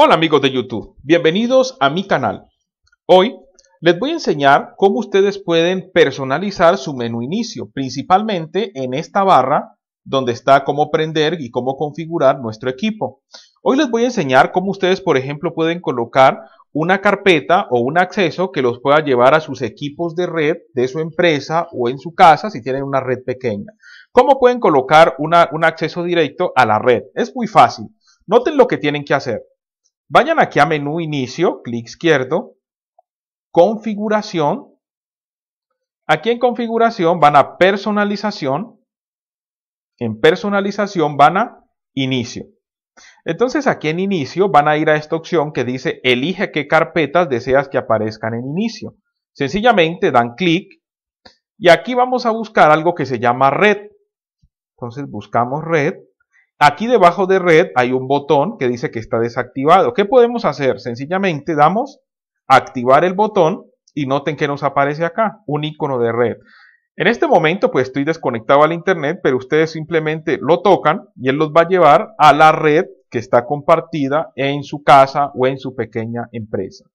Hola amigos de YouTube, bienvenidos a mi canal. Hoy les voy a enseñar cómo ustedes pueden personalizar su menú inicio, principalmente en esta barra donde está cómo prender y cómo configurar nuestro equipo. Hoy les voy a enseñar cómo ustedes, por ejemplo, pueden colocar una carpeta o un acceso que los pueda llevar a sus equipos de red de su empresa o en su casa si tienen una red pequeña. ¿Cómo pueden colocar un acceso directo a la red? Es muy fácil. Noten lo que tienen que hacer. Vayan aquí a menú inicio, clic izquierdo, configuración. Aquí en configuración van a personalización. En personalización van a inicio. Entonces aquí en inicio van a ir a esta opción que dice elige qué carpetas deseas que aparezcan en inicio. Sencillamente dan clic y aquí vamos a buscar algo que se llama red. Entonces buscamos red Aquí debajo de red hay un botón que dice que está desactivado. ¿Qué podemos hacer? Sencillamente damos activar el botón y noten que nos aparece acá un icono de red. En este momento pues estoy desconectado al internet, pero ustedes simplemente lo tocan y él los va a llevar a la red que está compartida en su casa o en su pequeña empresa.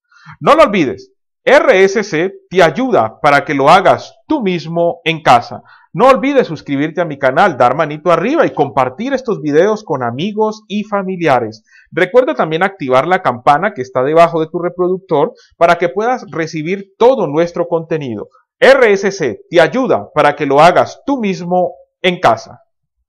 No lo olvides, RSC te ayuda para que lo hagas tú mismo en casa. No olvides suscribirte a mi canal, dar manito arriba y compartir estos videos con amigos y familiares. Recuerda también activar la campana que está debajo de tu reproductor para que puedas recibir todo nuestro contenido. RSC te ayuda para que lo hagas tú mismo en casa.